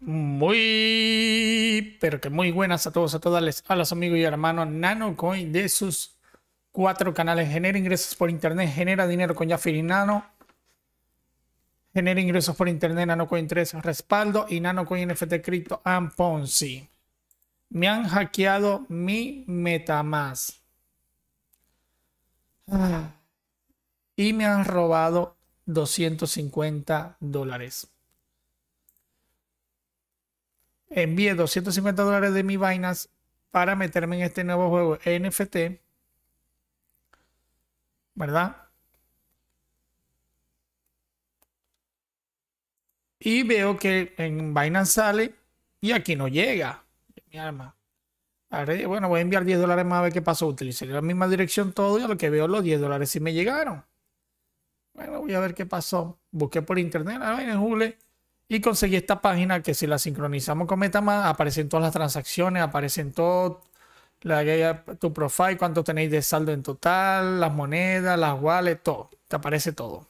Muy, pero que muy buenas a todos, a todas, a los amigos y hermanos NanoCoin de sus cuatro canales. Genera ingresos por internet, genera dinero con Jaffir y Nano. Genera ingresos por internet, NanoCoin 3, respaldo y NanoCoin NFT Crypto and Ponzi. Me han hackeado mi MetaMask. más ah. y me han robado 250 dólares envié 250 dólares de mi Binance para meterme en este nuevo juego NFT, ¿verdad? Y veo que en Binance sale y aquí no llega mi Bueno, voy a enviar 10 dólares más a ver qué pasó. Utilicé la misma dirección todo y a lo que veo los 10 dólares sí me llegaron. Bueno, voy a ver qué pasó. Busqué por internet, a ver, en Google y conseguí esta página que si la sincronizamos con MetaMask, aparecen todas las transacciones, aparecen todo, tu profile, cuánto tenéis de saldo en total, las monedas, las wallets, todo. Te aparece todo.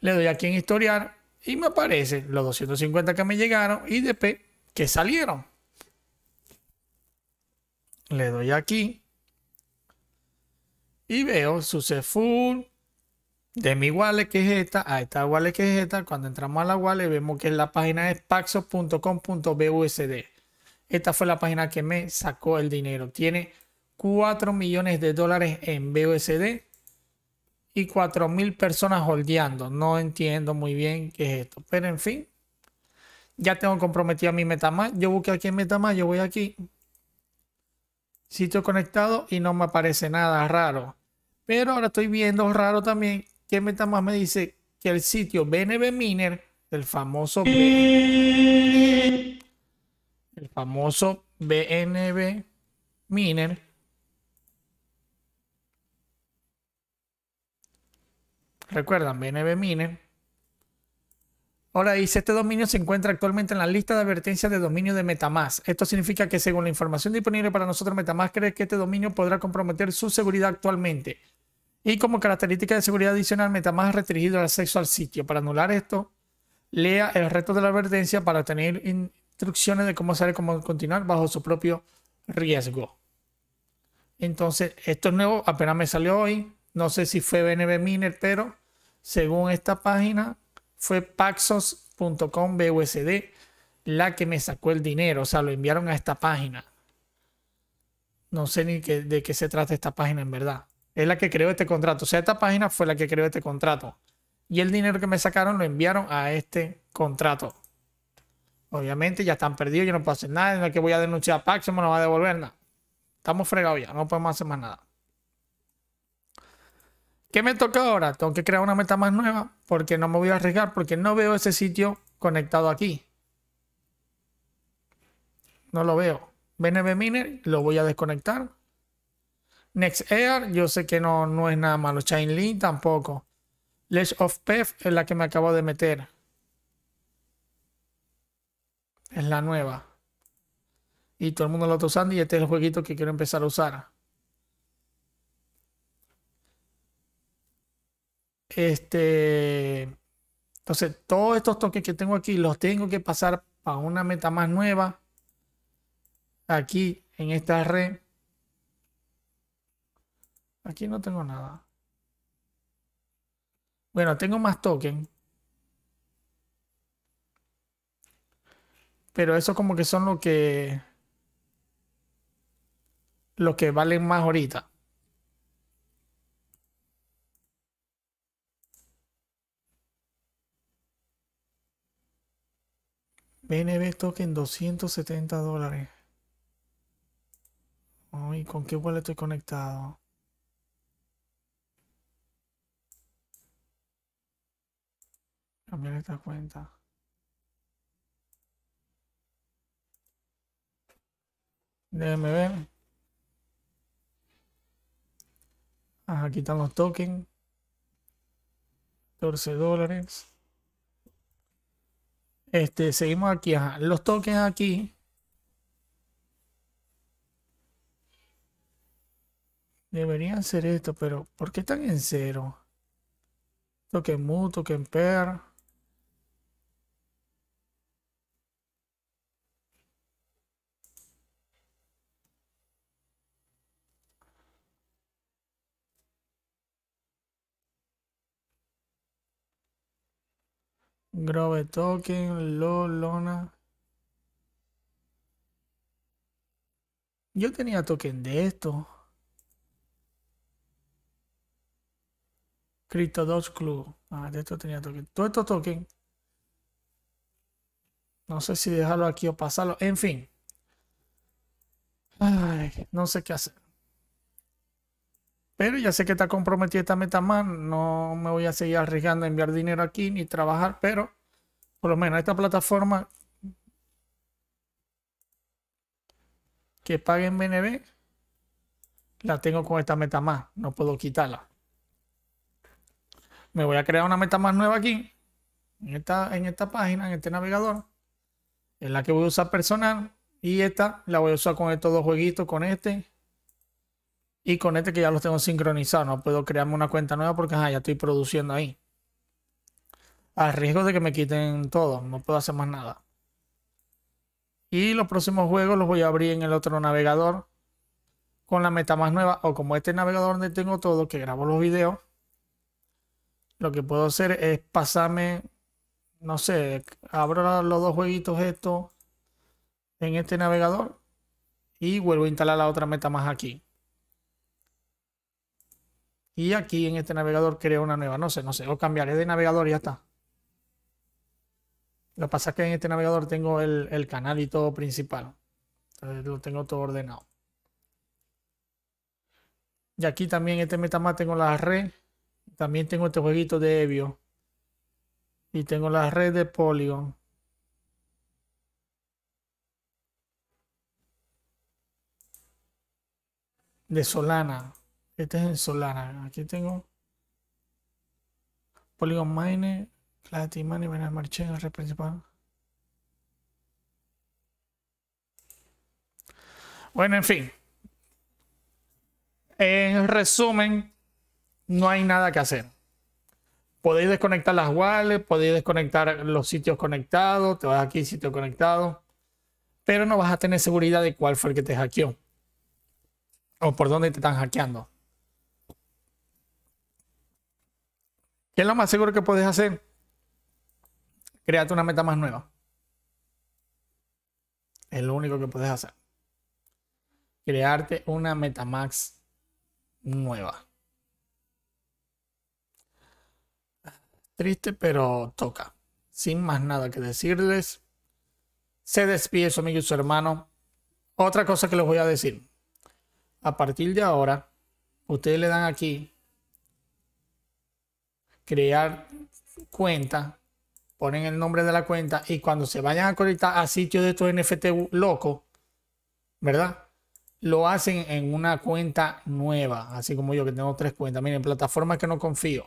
Le doy aquí en historiar y me aparecen los 250 que me llegaron y dp que salieron. Le doy aquí y veo su successful, de mi wallet que es esta a esta wallet que es esta. Cuando entramos a la wallet vemos que la página es paxos.com.busd. Esta fue la página que me sacó el dinero. Tiene 4 millones de dólares en BUSD y 4 mil personas holdeando. No entiendo muy bien qué es esto, pero en fin. Ya tengo comprometido a mi MetaMask. Yo busqué aquí en MetaMask, yo voy aquí. Sitio conectado y no me aparece nada raro. Pero ahora estoy viendo raro también ¿Qué meta me dice que el sitio BNB Miner, del famoso el famoso BNB Miner, recuerdan BNB Miner. Ahora dice, este dominio se encuentra actualmente en la lista de advertencias de dominio de Metamask. Esto significa que según la información disponible para nosotros, Metamask cree que este dominio podrá comprometer su seguridad actualmente. Y como característica de seguridad adicional, meta más restringido el acceso al sitio. Para anular esto, lea el resto de la advertencia para tener instrucciones de cómo saber cómo continuar bajo su propio riesgo. Entonces, esto es nuevo, apenas me salió hoy. No sé si fue BNB Miner, pero según esta página, fue paxos.com BUSD la que me sacó el dinero. O sea, lo enviaron a esta página. No sé ni de qué se trata esta página en verdad es la que creó este contrato. O sea, esta página fue la que creó este contrato. Y el dinero que me sacaron lo enviaron a este contrato. Obviamente ya están perdidos, yo no puedo hacer nada, no es que voy a denunciar a no va a devolver nada. Estamos fregados ya, no podemos hacer más nada. ¿Qué me toca ahora? Tengo que crear una meta más nueva porque no me voy a arriesgar porque no veo ese sitio conectado aquí. No lo veo. BNB Miner lo voy a desconectar Next Air, yo sé que no, no es nada malo. Chainlink tampoco. Ledge of Path es la que me acabo de meter. Es la nueva. Y todo el mundo lo está usando y este es el jueguito que quiero empezar a usar. Este. Entonces, todos estos toques que tengo aquí los tengo que pasar para una meta más nueva. Aquí en esta red Aquí no tengo nada. Bueno, tengo más token. Pero eso como que son lo que... Los que valen más ahorita. BNB token 270 dólares. Ay, con qué wallet estoy conectado? Cambiar esta cuenta. Déjenme ver. Ah, aquí están los tokens. 14 dólares. Este, seguimos aquí. Ajá. Los tokens aquí. Deberían ser esto, pero ¿por qué están en cero? Token mu, token per Grove Token, Lolona. Yo tenía token de esto. Crypto Doge Club. Ah, de esto tenía token. Todo esto token. No sé si dejarlo aquí o pasarlo. En fin. Ay, no sé qué hacer. Pero ya sé que está comprometida esta meta más No me voy a seguir arriesgando a enviar dinero aquí ni trabajar. Pero por lo menos esta plataforma que pague en BNB, la tengo con esta meta más, no puedo quitarla. Me voy a crear una meta más nueva aquí, en esta, en esta página, en este navegador, en la que voy a usar personal y esta la voy a usar con estos dos jueguitos, con este y con este que ya los tengo sincronizados. No puedo crearme una cuenta nueva porque ya estoy produciendo ahí a riesgo de que me quiten todo, no puedo hacer más nada. Y los próximos juegos los voy a abrir en el otro navegador con la meta más nueva o como este navegador donde tengo todo que grabo los videos. Lo que puedo hacer es pasarme, no sé, abro los dos jueguitos estos en este navegador y vuelvo a instalar la otra meta más aquí. Y aquí en este navegador creo una nueva, no sé, no sé, o cambiaré de navegador y ya está. Lo que pasa es que en este navegador tengo el, canal y todo principal. Entonces lo tengo todo ordenado. Y aquí también este MetaMask tengo la red. También tengo este jueguito de Evio. Y tengo la red de Polygon. De Solana. Este es en Solana. Aquí tengo Polygon Miner. Claro, y Marché principal. Bueno, en fin. En resumen, no hay nada que hacer. Podéis desconectar las wallets, podéis desconectar los sitios conectados, te vas aquí, sitio conectado, pero no vas a tener seguridad de cuál fue el que te hackeó o por dónde te están hackeando. ¿Qué es lo más seguro que puedes hacer? créate una meta más nueva. Es lo único que puedes hacer. Crearte una meta max. nueva. Triste, pero toca. Sin más nada que decirles. Se despide su amigo y su hermano. Otra cosa que les voy a decir. A partir de ahora, ustedes le dan aquí crear cuenta ponen el nombre de la cuenta y cuando se vayan a conectar a sitio de estos NFT locos, ¿verdad? Lo hacen en una cuenta nueva, así como yo que tengo tres cuentas. Miren, plataformas que no confío.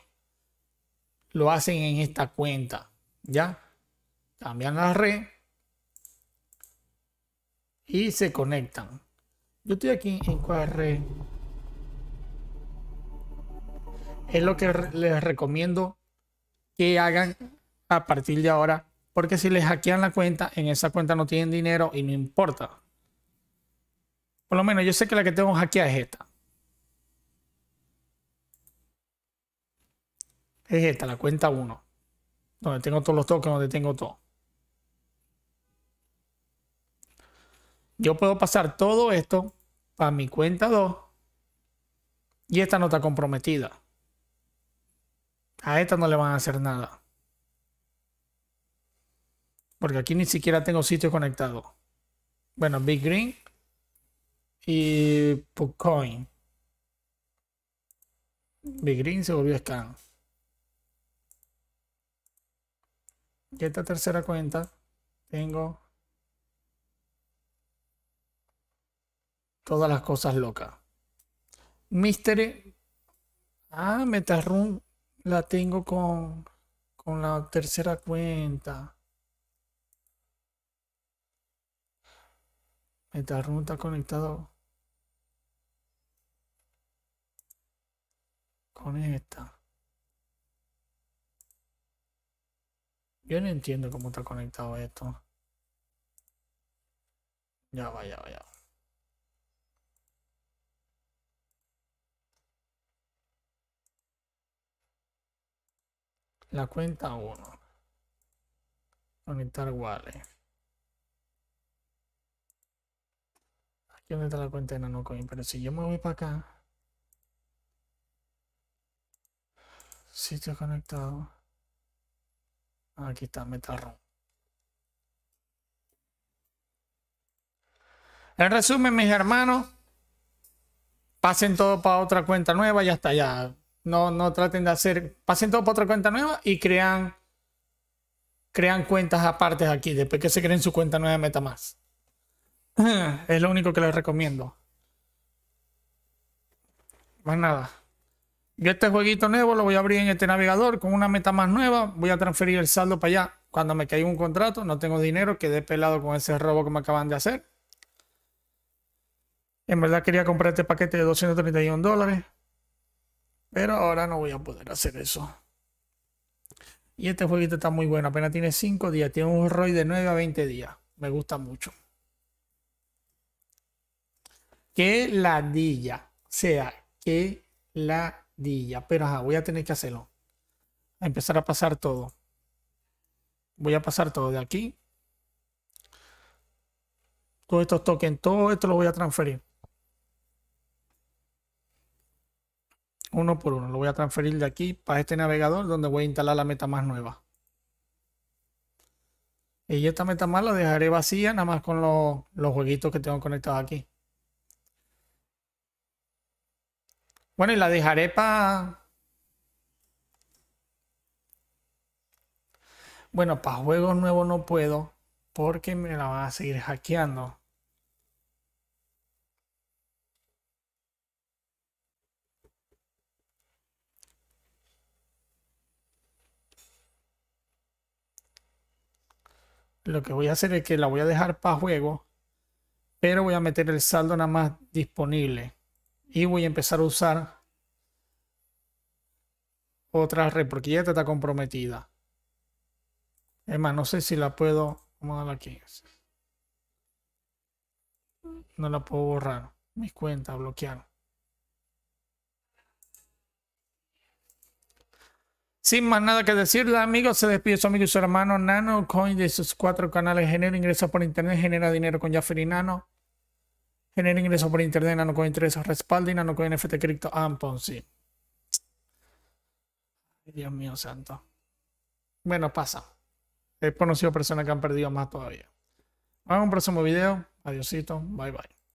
Lo hacen en esta cuenta, ¿ya? Cambian la red y se conectan. Yo estoy aquí en QR Es lo que les recomiendo que hagan a partir de ahora, porque si les hackean la cuenta, en esa cuenta no tienen dinero y no importa. Por lo menos yo sé que la que tengo hackeada es esta. Es esta, la cuenta 1. Donde tengo todos los toques donde tengo todo. Yo puedo pasar todo esto para mi cuenta 2. Y esta no está comprometida. A esta no le van a hacer nada. Porque aquí ni siquiera tengo sitio conectado. Bueno, Big Green y Pucoin. Big Green se volvió scan. Y esta tercera cuenta tengo todas las cosas locas. Mystery. Ah, Metarun la tengo con, con la tercera cuenta. Está está conectado Con esta. Yo no entiendo cómo está conectado esto. Ya vaya, ya La cuenta 1. Conectar wallet. está la cuenta de NanoCoin, pero si yo me voy para acá. Sitio conectado. Aquí está MetaRoom. En resumen, mis hermanos, pasen todo para otra cuenta nueva, ya está, ya. No, no traten de hacer, pasen todo para otra cuenta nueva y crean, crean cuentas aparte aquí, después que se creen su cuenta nueva MetaMask. Es lo único que les recomiendo. Más nada. Yo este jueguito nuevo lo voy a abrir en este navegador con una meta más nueva. Voy a transferir el saldo para allá. Cuando me caiga un contrato, no tengo dinero, quedé pelado con ese robo que me acaban de hacer. En verdad quería comprar este paquete de 231 dólares. Pero ahora no voy a poder hacer eso. Y este jueguito está muy bueno. Apenas tiene 5 días. Tiene un ROI de 9 a 20 días. Me gusta mucho. Que ladilla. O sea, la ladilla. Pero voy a tener que hacerlo. empezar a pasar todo. Voy a pasar todo de aquí. Todos estos tokens, todo esto lo voy a transferir. Uno por uno. Lo voy a transferir de aquí para este navegador donde voy a instalar la meta más nueva. Y esta meta más la dejaré vacía nada más con los, los jueguitos que tengo conectados aquí. Bueno, y la dejaré para... Bueno, para juegos nuevos no puedo porque me la van a seguir hackeando. Lo que voy a hacer es que la voy a dejar para juego, pero voy a meter el saldo nada más disponible y voy a empezar a usar otra red porque ya está comprometida. Es más, no sé si la puedo... Vamos a aquí. No la puedo borrar. Mis cuentas bloquearon. Sin más nada que decirle, amigos, se despide su amigo y su hermano Nano Coin de sus cuatro canales. Genera ingresos por internet, genera dinero con Jaffer y Nano genera ingresos por internet, NanoCoin intereses, Respalda y NanoCoin FT Crypto and Ponzi. Dios mío santo. Bueno, pasa. He conocido personas que han perdido más todavía. en un próximo video. Adiosito. Bye bye.